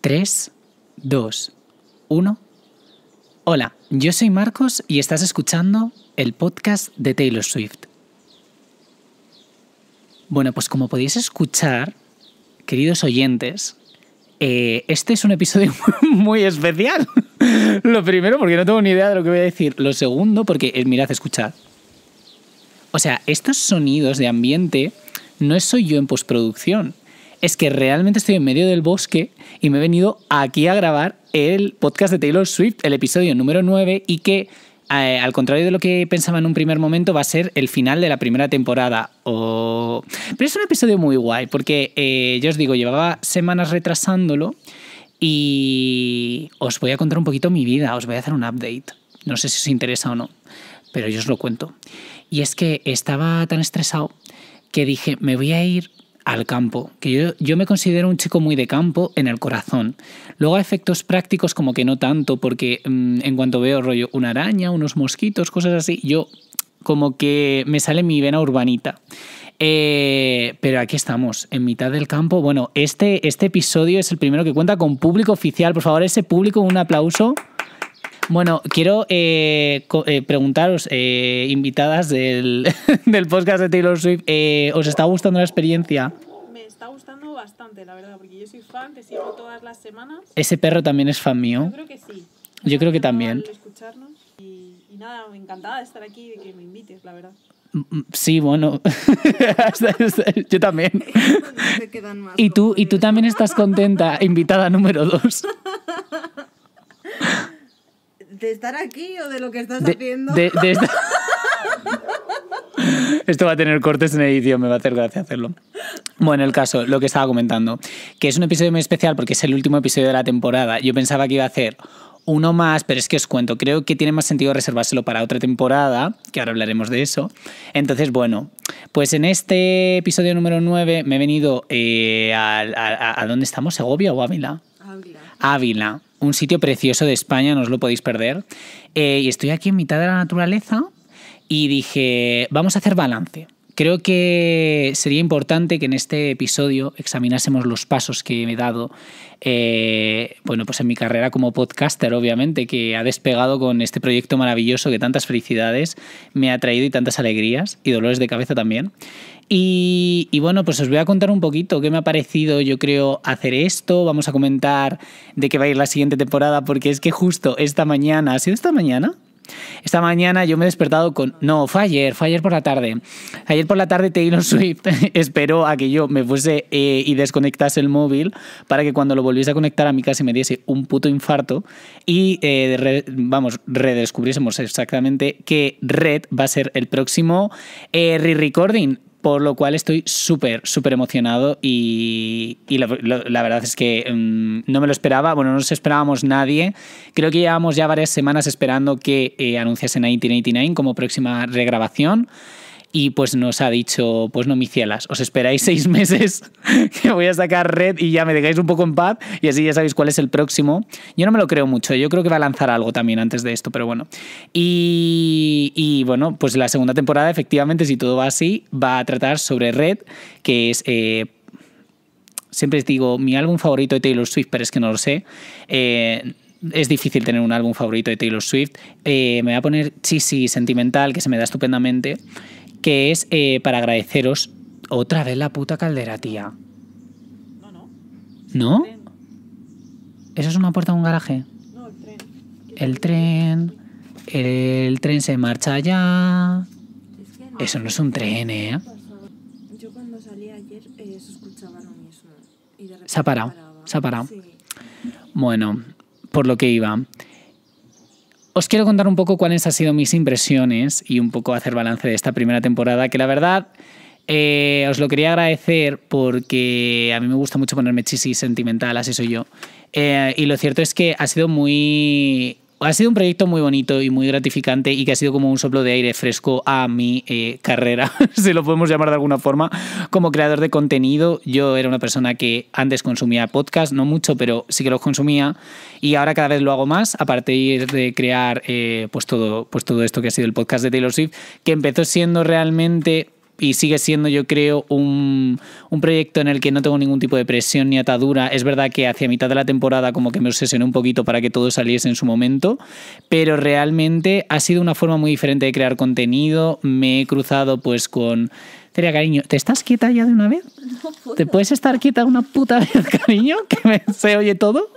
3, 2, 1. Hola, yo soy Marcos y estás escuchando el podcast de Taylor Swift. Bueno, pues como podéis escuchar, queridos oyentes, eh, este es un episodio muy especial. Lo primero, porque no tengo ni idea de lo que voy a decir. Lo segundo, porque eh, mirad, escuchad. O sea, estos sonidos de ambiente no soy yo en postproducción es que realmente estoy en medio del bosque y me he venido aquí a grabar el podcast de Taylor Swift, el episodio número 9, y que eh, al contrario de lo que pensaba en un primer momento, va a ser el final de la primera temporada. Pero es un episodio muy guay, porque eh, yo os digo, llevaba semanas retrasándolo y os voy a contar un poquito mi vida, os voy a hacer un update. No sé si os interesa o no, pero yo os lo cuento. Y es que estaba tan estresado que dije, me voy a ir al campo, que yo, me considero un chico muy de campo en el corazón. Luego a efectos prácticos como que no tanto, porque mm, en cuanto veo rollo una araña, unos mosquitos, cosas así, yo como que me sale mi vena urbanita. Eh, pero aquí estamos, en mitad del campo. Bueno, este, este episodio es el primero que cuenta con público oficial. Por favor, ese público, un aplauso. Bueno, quiero eh, eh, preguntaros, eh, invitadas del, del, podcast de Taylor Swift, ¿os está gustando la experiencia? Me está gustando bastante, la verdad, porque yo soy fan, te sigo todas las semanas. Ese perro también es fan mío. Yo creo que sí. Yo creo que también. Escucharnos y, nada, encantada de estar aquí y de que me invites, la verdad. Mm, mm, sí, bueno. Yo también. Y tú, y tú también estás contenta, invitada número dos. ¿De estar aquí o de lo que estás haciendo? Esto va a tener cortes en edición, me va a hacer gracia hacerlo. Bueno, el caso, lo que estaba comentando, que es un episodio muy especial porque es el último episodio de la temporada. Yo pensaba que iba a hacer uno más, pero es que os cuento, creo que tiene más sentido reservárselo para otra temporada, que ahora hablaremos de eso. Entonces, bueno, pues en este episodio número 9 me he venido eh, a, donde a, a, dónde estamos, Segovia o Ávila. Ávila. Ávila, un sitio precioso de España, no os lo podéis perder. Eh, y estoy aquí en mitad de la naturaleza y dije, vamos a hacer balance. Creo que sería importante que en este episodio examinásemos los pasos que he dado, eh, bueno, pues en mi carrera como podcaster, obviamente, que ha despegado con este proyecto maravilloso que tantas felicidades me ha traído y tantas alegrías y dolores de cabeza también. Y, bueno, pues os voy a contar un poquito qué me ha parecido, yo creo, hacer esto. Vamos a comentar de qué va a ir la siguiente temporada, porque es que justo esta mañana, ¿ha sido esta mañana? Esta mañana yo me he despertado con... No, fue ayer, fue ayer por la tarde. Ayer por la tarde Taylor Swift esperó a que yo me fuese eh, y desconectase el móvil para que cuando lo volviese a conectar a mi casa me diese un puto infarto y, eh, vamos, redescubriésemos exactamente Qué Red va a ser el próximo eh, re-recording por lo cual estoy súper, súper emocionado y, la verdad es que mm, no me lo esperaba, bueno, no nos esperábamos nadie. Creo que llevamos ya varias semanas esperando que eh, anunciasen 1989 como próxima regrabación y pues nos ha dicho, pues no, mis cielas, os esperáis seis meses que voy a sacar red y ya me dejáis un poco en paz y así ya sabéis cuál es el próximo. Yo no me lo creo mucho, yo creo que va a lanzar algo también antes de esto, pero bueno. Y, bueno, pues la segunda temporada efectivamente, si todo va así, va a tratar sobre red, que es... Eh, siempre digo, mi álbum favorito de Taylor Swift, pero es que no lo sé. Eh, es difícil tener un álbum favorito de Taylor Swift. Eh, me va a poner Chisi Sentimental, que se me da estupendamente que es eh, para agradeceros otra vez la puta caldera, tía. No, no. ¿No? ¿Eso es una puerta de un garaje? No, el tren. El tren. El tren se marcha allá. Eso no es un tren, ¿eh? Yo cuando salí ayer eh, se escuchaba lo mismo. se ha parado, se ha parado. Bueno, por lo que iba. Os quiero contar un poco cuáles han sido mis impresiones y un poco hacer balance de esta primera temporada, que la verdad eh, os lo quería agradecer porque a mí me gusta mucho ponerme chisis sentimental, así soy yo. Eh, y lo cierto es que ha sido muy ha sido un proyecto muy bonito y muy gratificante y que ha sido como un soplo de aire fresco a mi eh, carrera, si lo podemos llamar de alguna forma, como creador de contenido. Yo era una persona que antes consumía podcast, no mucho, pero sí que los consumía y ahora cada vez lo hago más a de crear eh, pues, todo, pues todo esto que ha sido el podcast de Taylor Swift, que empezó siendo realmente y sigue siendo, yo creo, un, proyecto en el que no tengo ningún tipo de presión ni atadura. Es verdad que hacia mitad de la temporada como que me obsesioné un poquito para que todo saliese en su momento, pero realmente ha sido una forma muy diferente de crear contenido. Me he cruzado pues con... Sería cariño, ¿te estás quieta ya de una vez? ¿Te puedes estar quieta una puta vez, cariño? Que se oye todo.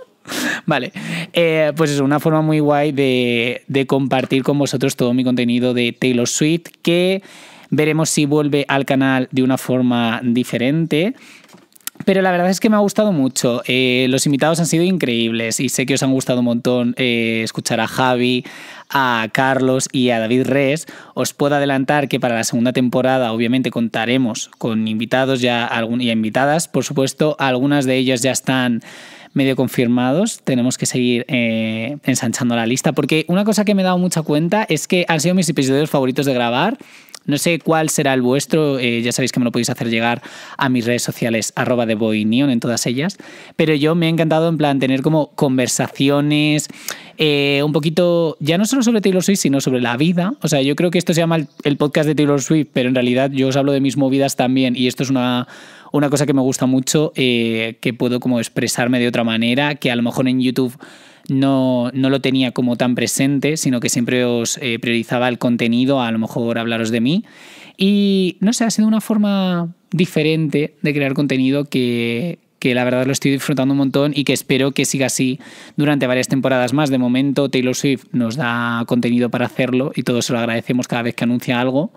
Vale, eh, pues es una forma muy guay de, de compartir con vosotros todo mi contenido de Taylor Swift que veremos si vuelve al canal de una forma diferente. Pero la verdad es que me ha gustado mucho. Eh, los invitados han sido increíbles y sé que os han gustado un montón eh, escuchar a Javi, a Carlos y a David Res. Os puedo adelantar que para la segunda temporada, obviamente, contaremos con invitados ya y invitadas. Por supuesto, algunas de ellas ya están medio confirmados. Tenemos que seguir eh, ensanchando la lista porque una cosa que me he dado mucha cuenta es que han sido mis episodios favoritos de grabar. No sé cuál será el vuestro, eh, ya sabéis que me lo podéis hacer llegar a mis redes sociales, arroba de boinion en todas ellas, pero yo me ha encantado en plan tener como conversaciones, eh, un poquito, ya no solo sobre Taylor Swift, sino sobre la vida. O sea, yo creo que esto se llama el, podcast de Taylor Swift, pero en realidad yo os hablo de mis movidas también y esto es una cosa que me gusta mucho, eh, que puedo como expresarme de otra manera, que a lo mejor en YouTube no, no lo tenía como tan presente, sino que siempre os eh, priorizaba el contenido, a lo mejor hablaros de mí. Y no sé, ha sido una forma diferente de crear contenido que, la verdad lo estoy disfrutando un montón y que espero que siga así durante varias temporadas más. De momento, Taylor Swift nos da contenido para hacerlo y todos se lo agradecemos cada vez que anuncia algo.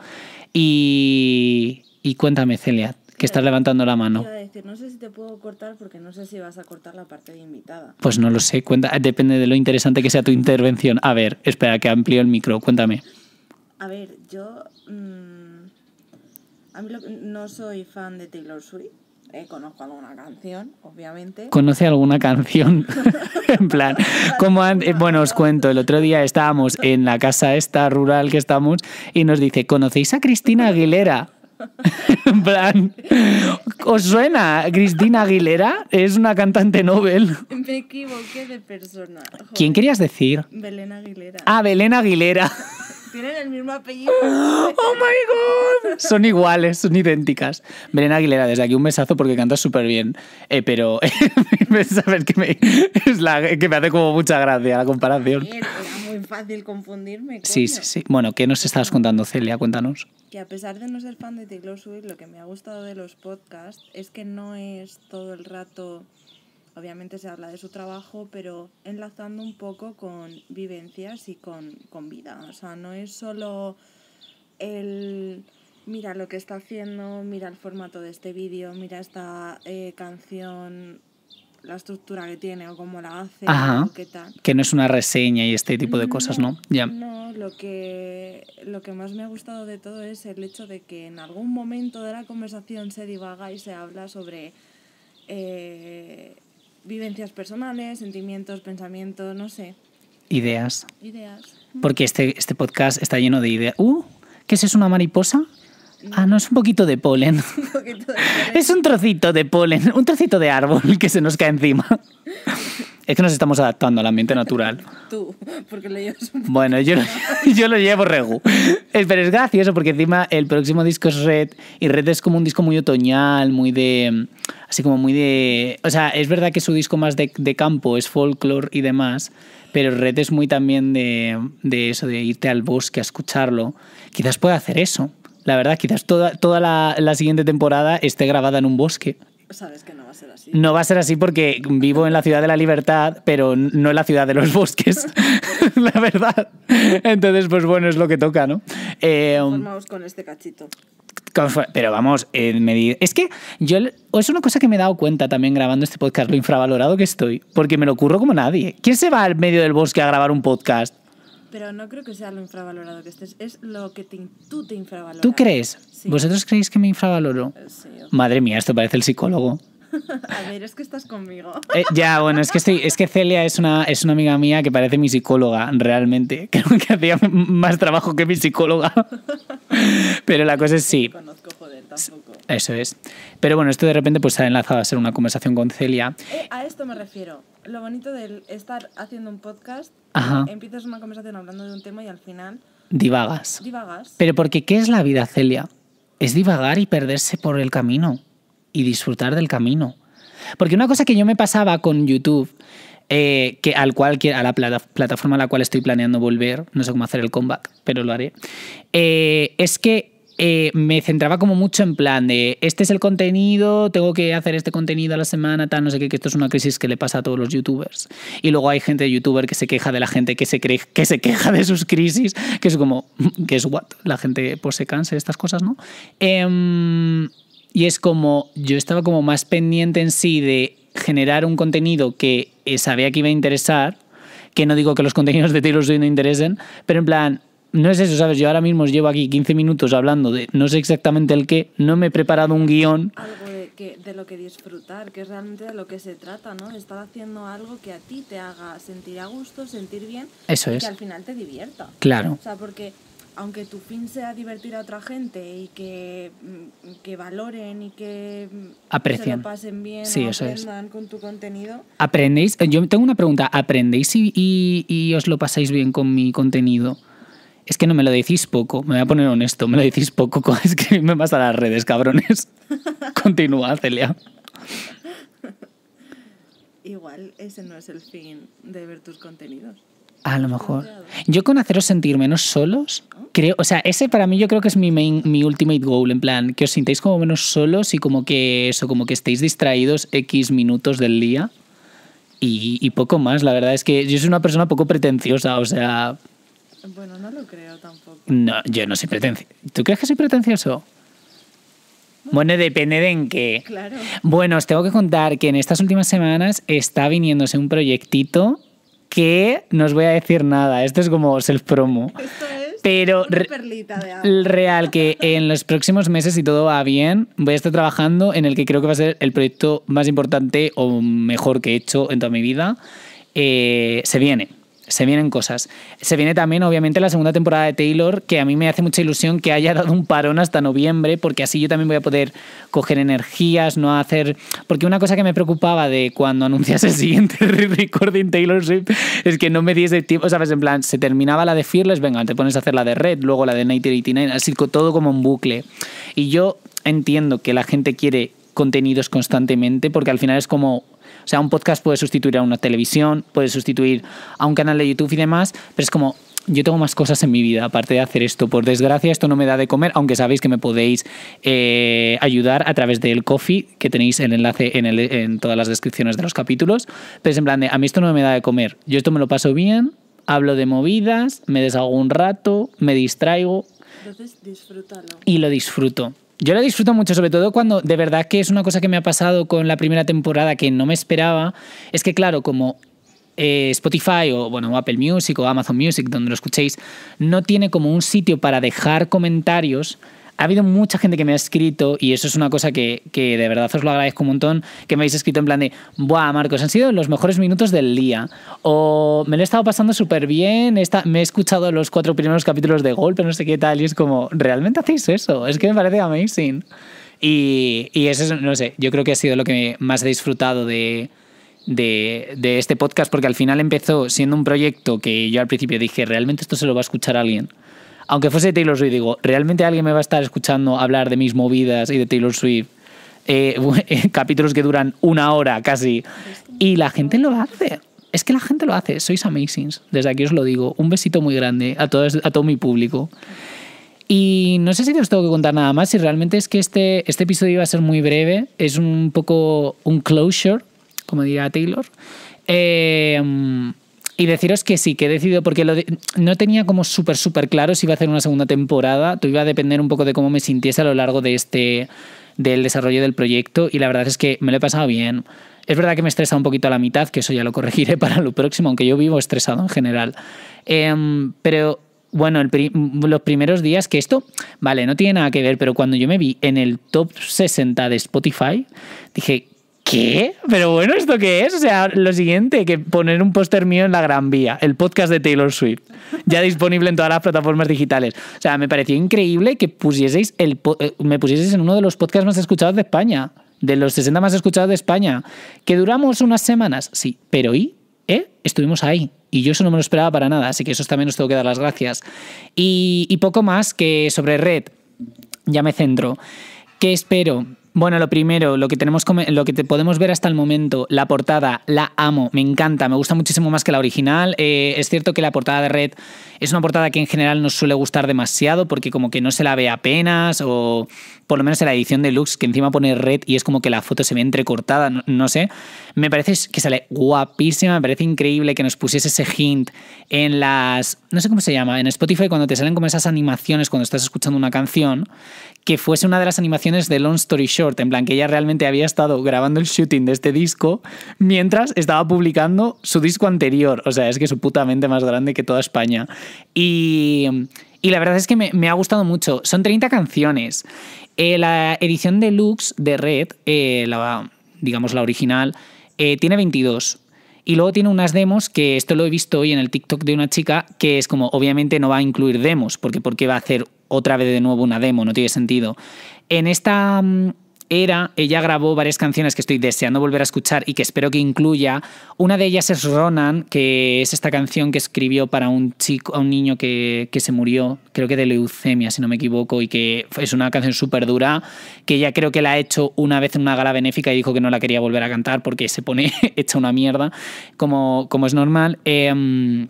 Y, y cuéntame, Celia, que estás levantando la mano no sé si te puedo cortar porque no sé si vas a cortar la parte de invitada. Pues no lo sé, cuenta, ah, depende de lo interesante que sea tu intervención. A ver, espera que amplío el micro, cuéntame. A ver, yo mm, no soy fan de Taylor Swift. Eh, conozco alguna canción, obviamente. ¿Conoce alguna canción? en plan, como eh, bueno, os cuento, el otro día estábamos en la casa esta rural que estamos y nos dice, ¿conocéis a Cristina Aguilera? en plan, ¿os suena Cristina Aguilera? Es una cantante Nobel. Me equivoqué de persona. ¿Quién querías decir? Belén Aguilera. Ah, Belén Aguilera tienen el mismo apellido. ¡Oh, my God! Son iguales, son idénticas. Verena Aguilera, desde aquí un besazo porque cantas súper bien. Eh, pero ¿sabes? Que me, que me hace como mucha gracia la comparación. Era muy fácil confundirme. Sí, sí, sí. Bueno, ¿qué nos estabas contando, Celia? Cuéntanos. Que a pesar de no ser fan de Taylor Swift, lo que me ha gustado de los podcasts es que no es todo el rato Obviamente se habla de su trabajo, pero enlazando un poco con vivencias y con, vida. O sea, no es solo el mira lo que está haciendo, mira el formato de este vídeo, mira esta eh, canción, la estructura que tiene o cómo la hace, qué tal. Que no es una reseña y este tipo de cosas, ¿no? No, lo que, lo que más me ha gustado de todo es el hecho de que en algún momento de la conversación se divaga y se habla sobre eh, vivencias personales, sentimientos, pensamientos, no sé. Ideas. Ideas. Porque este, este podcast está lleno de ideas. ¡Uh! ¿Qué es eso, una mariposa? Ah, no, es Un poquito de polen. es un trocito de polen, un trocito de árbol que se nos cae encima. Es que nos estamos adaptando al ambiente natural. Tú, porque le llevas Bueno, yo, yo lo llevo regu. Eh, pero es gracioso porque encima el próximo disco es Red y Red es como un disco muy otoñal, muy de... Así como muy de... O sea, es verdad que su disco más de, campo es folklore y demás, pero Red es muy también de, eso, de irte al bosque a escucharlo. Quizás pueda hacer eso. La verdad, quizás toda, toda la, la siguiente temporada esté grabada en un bosque. Sabes que no va a ser así. No va a ser así porque vivo en la ciudad de la libertad, pero no en la ciudad de los bosques, la verdad. Entonces, pues bueno, es lo que toca, ¿no? Eh, um, con este cachito. Pero vamos, eh, es que yo es una cosa que me he dado cuenta también grabando este podcast, lo infravalorado que estoy, porque me lo ocurro como nadie. ¿Quién se va al medio del bosque a grabar un podcast? Pero no creo que sea lo infravalorado que estés, es lo que tú te infravaloras. ¿Tú crees? ¿Vosotros creéis que me infravaloro? Eh, Madre mía, esto parece el psicólogo. A ver, es que estás conmigo. Eh, ya, bueno, es que estoy, es que Celia es una, es una amiga mía que parece mi psicóloga, realmente. Creo que hacía más trabajo que mi psicóloga. Pero la cosa es sí. Conozco, tampoco. Eso es. Pero bueno, esto de repente pues se ha enlazado a ser una conversación con Celia. Eh, a esto me refiero lo bonito de estar haciendo un podcast, empiezas una conversación hablando de un tema y al final... Divagas. Divagas. Pero porque, ¿qué es la vida, Celia? Es divagar y perderse por el camino y disfrutar del camino. Porque una cosa que yo me pasaba con YouTube, eh, que al cual, a la plataforma a la cual estoy planeando volver, no sé cómo hacer el comeback, pero lo haré, eh, es que eh, me centraba como mucho en plan de este es el contenido, tengo que hacer este contenido a la semana, tan no sé qué, que esto es una crisis que le pasa a todos los youtubers. Y luego hay gente de youtuber que se queja de la gente que se, cree, que se queja de sus crisis, que es como, que es what, la gente pues se cansa de estas cosas, ¿no? Em, y es como, yo estaba como más pendiente en sí de generar un contenido que eh, sabía que iba a interesar, que no digo que los contenidos de Taylor Swift no interesen, pero en plan, no es eso, ¿sabes? Yo ahora mismo llevo aquí 15 minutos hablando de no sé exactamente el qué, no me he preparado un guión. Algo de, que, de lo que disfrutar, que es realmente de lo que se trata, ¿no? Estar haciendo algo que a ti te haga sentir a gusto, sentir bien. Eso y es. Que al final te divierta. Claro. O sea, porque aunque tu fin sea divertir a otra gente y que, mm, que valoren y que Aprecien. Mm, se lo pasen bien, sí, eso aprendan con tu contenido. ¿Aprendéis? Yo tengo una pregunta. ¿Aprendéis y os lo pasáis bien con mi contenido? Es que no me lo decís poco, me voy a poner honesto, me lo decís poco, es que me a las redes, cabrones. Continúa, Celia. Igual ese no es el fin de ver tus contenidos. A lo mejor. Yo con haceros sentir menos solos, creo, o sea, ese para mí yo creo que es mi mi ultimate goal, en plan, que os sintáis como menos solos y como que eso, como que estéis distraídos X minutos del día y, y poco más. La verdad es que yo soy una persona poco pretenciosa, o sea, bueno, no lo creo tampoco. No, yo no soy pretencioso. ¿Tú crees que soy pretencioso? Bueno, depende de en qué. Claro. Bueno, os tengo que contar que en estas últimas semanas está viniéndose un proyectito que no os voy a decir nada. Esto es como self-promo. Esto es Pero real, que en los próximos meses, si todo va bien, voy a estar trabajando en el que creo que va a ser el proyecto más importante o mejor que he hecho en toda mi vida. Eh, se viene se vienen cosas. Se viene también, obviamente, la segunda temporada de Taylor, que a mí me hace mucha ilusión que haya dado un parón hasta noviembre, porque así yo también voy a poder coger energías, no hacer. Porque una cosa que me preocupaba de cuando anuncias el siguiente recording Taylor Swift es que no me diese tiempo. ¿Sabes? En plan, se terminaba la de Fearless, venga, te pones a hacer la de Red, luego la de 1989, así todo como un bucle. Y yo entiendo que la gente quiere contenidos constantemente, porque al final es como o sea, un podcast puede sustituir a una televisión, puede sustituir a un canal de YouTube y demás, pero es como yo tengo más cosas en mi vida aparte de hacer esto. Por desgracia, esto no me da de comer, aunque sabéis que me podéis eh, ayudar a través del coffee, que tenéis el enlace en, todas las descripciones de los capítulos. Pero es en plan de, a mí esto no me da de comer. Yo esto me lo paso bien, hablo de movidas, me deshago un rato, me distraigo. Entonces, Y lo disfruto. Yo la disfruto mucho, sobre todo cuando de verdad que es una cosa que me ha pasado con la primera temporada que no me esperaba. Es que, claro, como eh, Spotify o bueno, Apple Music o Amazon Music, donde lo escuchéis, no tiene como un sitio para dejar comentarios ha habido mucha gente que me ha escrito, y eso es una cosa que, que de verdad os lo agradezco un montón, que me habéis escrito en plan de, ¡buah, Marcos, han sido los mejores minutos del día! O me lo he estado pasando súper bien, esta, me he escuchado los cuatro primeros capítulos de golpe, no sé qué tal, y es como, ¿realmente hacéis eso? Es que me parece amazing. Y, y eso, no sé, yo creo que ha sido lo que más he disfrutado de, de, de, este podcast, porque al final empezó siendo un proyecto que yo al principio dije, realmente esto se lo va a escuchar alguien aunque fuese Taylor Swift, digo, ¿realmente alguien me va a estar escuchando hablar de mis movidas y de Taylor Swift? Eh, eh, capítulos que duran una hora casi. Y la gente lo hace. Es que la gente lo hace. Sois amazings. Desde aquí os lo digo. Un besito muy grande a, todos, a todo mi público. Y no sé si os tengo que contar nada más. Si realmente es que este, este episodio iba a ser muy breve. Es un poco un closure, como diría Taylor. Eh, y deciros que sí, que he decidido, porque no tenía como súper, súper claro si iba a hacer una segunda temporada. Todo iba a depender un poco de cómo me sintiese a lo largo de este del desarrollo del proyecto. Y la verdad es que me lo he pasado bien. Es verdad que me estresa un poquito a la mitad, que eso ya lo corregiré para lo próximo, aunque yo vivo estresado en general. Em, pero bueno, los primeros días, que esto, vale, no tiene nada que ver, pero cuando yo me vi en el top 60 de Spotify, dije, ¿qué? Pero bueno, ¿esto qué es? O sea, lo siguiente, que poner un póster mío en la Gran Vía, el podcast de Taylor Swift, ya disponible en todas las plataformas digitales. O sea, me pareció increíble que pusieseis el, eh, me pusieseis en uno de los podcasts más escuchados de España, de los 60 más escuchados de España, que duramos unas semanas, sí, pero ¿y? ¿Eh? Estuvimos ahí. Y yo eso no me lo esperaba para nada, así que eso también os tengo que dar las gracias. Y, y poco más que sobre red, ya me centro. ¿Qué espero? Bueno, lo primero, lo que tenemos lo que te podemos ver hasta el momento, la portada, la amo, me encanta, me gusta muchísimo más que la original. Eh, es cierto que la portada de Red es una portada que en general nos suele gustar demasiado porque como que no se la ve apenas o por lo menos en la edición deluxe que encima pone Red y es como que la foto se ve entrecortada, no, no sé. Me parece que sale guapísima, me parece increíble que nos pusiese ese hint en las, no sé cómo se llama, en Spotify cuando te salen como esas animaciones cuando estás escuchando una canción, que fuese una de las animaciones de Long Story Short, en plan que ella realmente había estado grabando el shooting de este disco mientras estaba publicando su disco anterior. O sea, es que su puta más grande que toda España. Y, la verdad es que me, ha gustado mucho. Son 30 canciones. Eh, la edición deluxe de Red, eh, la, digamos la original, eh, tiene 22. Y luego tiene unas demos que esto lo he visto hoy en el TikTok de una chica que es como, obviamente no va a incluir demos, porque ¿por qué va a hacer otra vez de nuevo una demo, no tiene sentido. En esta mm, era, ella grabó varias canciones que estoy deseando volver a escuchar y que espero que incluya. Una de ellas es Ronan, que es esta canción que escribió para un chico, a un niño que, se murió, creo que de leucemia, si no me equivoco, y que es una canción súper dura, que ella creo que la ha hecho una vez en una gala benéfica y dijo que no la quería volver a cantar porque se pone hecha una mierda, como, como es normal. Em,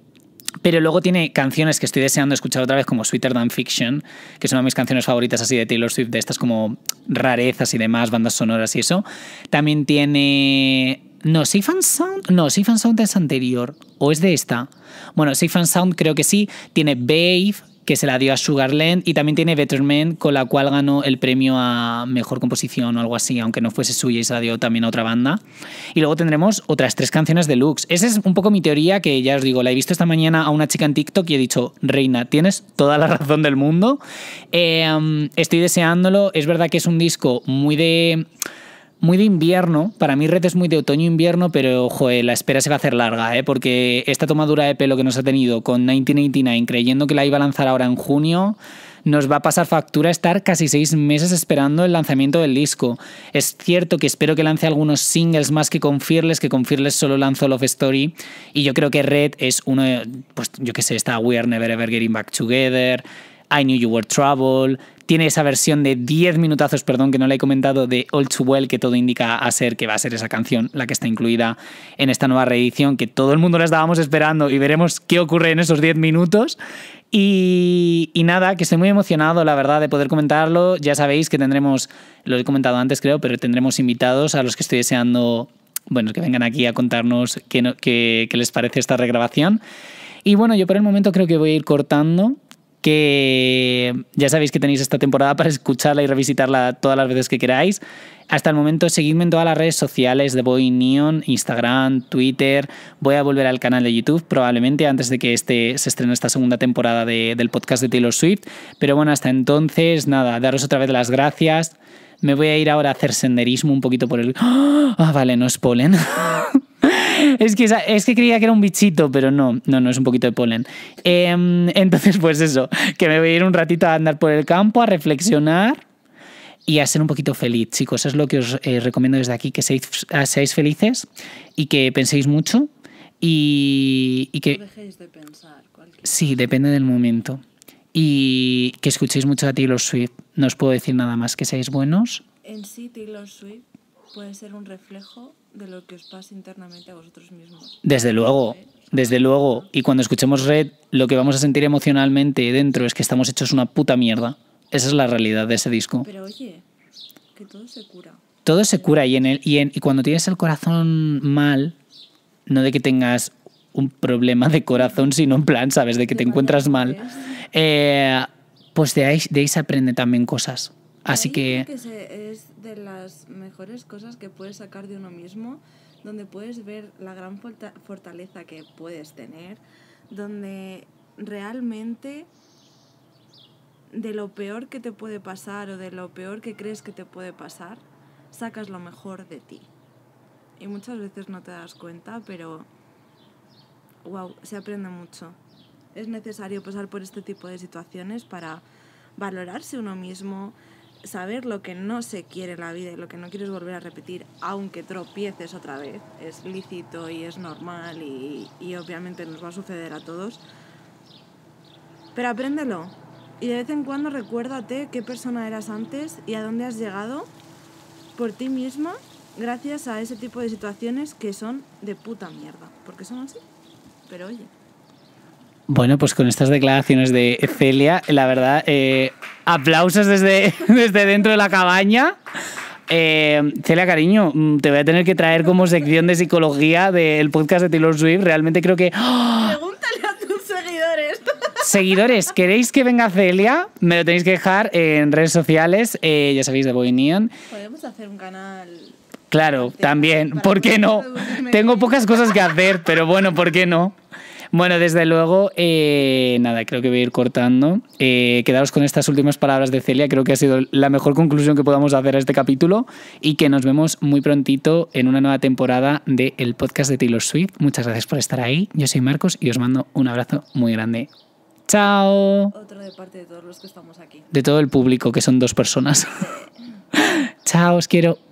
pero luego tiene canciones que estoy deseando escuchar otra vez, como Sweeter Than Fiction, que es una de mis canciones favoritas así de Taylor Swift, de estas como rarezas y demás, bandas sonoras y eso. También tiene. No, Safe Sound. No, Safe Sound es anterior. ¿O es de esta? Bueno, Safe Sound creo que sí. Tiene Babe, que se la dio a Sugarland, y también tiene Better con la cual ganó el premio a mejor composición o algo así, aunque no fuese suya y se la dio también a otra banda. Y luego tendremos otras tres canciones de Lux. Esa es un poco mi teoría, que ya os digo, la he visto esta mañana a una chica en TikTok y he dicho, Reina, tienes toda la razón del mundo. Em, estoy deseándolo, es verdad que es un disco muy de muy de invierno. Para mí Red es muy de otoño-invierno, pero eh, la espera se va a hacer larga, ¿eh? porque esta tomadura de pelo que nos ha tenido con 1989 creyendo que la iba a lanzar ahora en junio nos va a pasar factura estar casi seis meses esperando el lanzamiento del disco. Es cierto que espero que lance algunos singles más que con que con Fearless solo lanzó Love Story, y yo creo que Red es uno de, pues yo qué sé, está We Are Never Ever Getting Back Together, I Knew You Were Trouble, tiene esa versión de 10 minutazos, perdón, que no la he comentado, de All Too Well, que todo indica a ser que va a ser esa canción la que está incluida en esta nueva reedición, que todo el mundo la estábamos esperando y veremos qué ocurre en esos 10 minutos. Y, nada, que estoy muy emocionado, la verdad, de poder comentarlo. Ya sabéis que tendremos, lo he comentado antes creo, pero tendremos invitados a los que estoy deseando, bueno, que vengan aquí a contarnos qué, qué les parece esta regrabación. Y bueno, yo por el momento creo que voy a ir cortando que ya sabéis que tenéis esta temporada para escucharla y revisitarla todas las veces que queráis. Hasta el momento seguidme en todas las redes sociales de Boy Neon, Instagram, Twitter. Voy a volver al canal de YouTube probablemente antes de que este, se estrene esta segunda temporada del podcast de Taylor Swift. Pero bueno, hasta entonces, nada, daros otra vez las gracias. Me voy a ir ahora a hacer senderismo un poquito por el... Ah, ah vale, no es polen. es, que, es que creía que era un bichito, pero no, no, no es un poquito de polen. Em, entonces, pues eso, que me voy a ir un ratito a andar por el campo, a reflexionar y a ser un poquito feliz, chicos. Es lo que os eh, recomiendo desde aquí, que ah, seáis, felices y que penséis mucho y, que... No dejéis de pensar. Cualquier... Sí, depende del momento y que escuchéis mucho a Taylor Swift. No os puedo decir nada más, que seáis buenos. En sí, Taylor Swift puede ser un reflejo de lo que os pasa internamente a vosotros mismos. Desde luego, ¿Eh? desde luego. Y cuando escuchemos Red, lo que vamos a sentir emocionalmente dentro es que estamos hechos una puta mierda. Esa es la realidad de ese disco. Pero oye, que todo se cura. Todo se cura y, en el, y, y cuando tienes el corazón mal, no de que tengas un problema de corazón, sino en plan, sabes, de que te encuentras mal. Eh, pues de ahí, se aprende también cosas. Así que... es de las mejores cosas que puedes sacar de uno mismo, donde puedes ver la gran fortaleza que puedes tener, donde realmente de lo peor que te puede pasar o de lo peor que crees que te puede pasar, sacas lo mejor de ti. Y muchas veces no te das cuenta, pero wow, se aprende mucho. Es necesario pasar por este tipo de situaciones para valorarse uno mismo, saber lo que no se quiere en la vida y lo que no quieres volver a repetir, aunque tropieces otra vez. Es lícito y es normal y, y obviamente nos va a suceder a todos. Pero apréndelo. Y de vez en cuando recuérdate qué persona eras antes y a dónde has llegado por ti misma gracias a ese tipo de situaciones que son de puta mierda. Porque son así. Pero oye. Bueno, pues con estas declaraciones de Celia, la verdad, eh, aplausos desde, desde dentro de la cabaña. Eh, Celia, cariño, mm, te voy a tener que traer como sección de psicología del podcast de Taylor Swift. Realmente creo que... ¡ah! Pregúntale a tus seguidores. Seguidores, ¿queréis que venga Celia? Me lo tenéis que dejar en redes sociales, eh, ya sabéis, de Boy Podemos hacer un canal... Claro, también, ¿por qué no? Tengo pocas cosas que hacer, pero bueno, ¿por qué no? Bueno, desde luego, eh, nada, creo que voy a ir cortando. Eh, Quedaos con estas últimas palabras de Celia, creo que ha sido la mejor conclusión que podamos hacer a este capítulo y que nos vemos muy prontito en una nueva temporada del podcast de Taylor Swift. Muchas gracias por estar ahí. Yo soy Marcos y os mando un abrazo muy grande. Chao. Otro de parte de todos los que estamos aquí. De todo el público, que son dos personas. Chao, os quiero.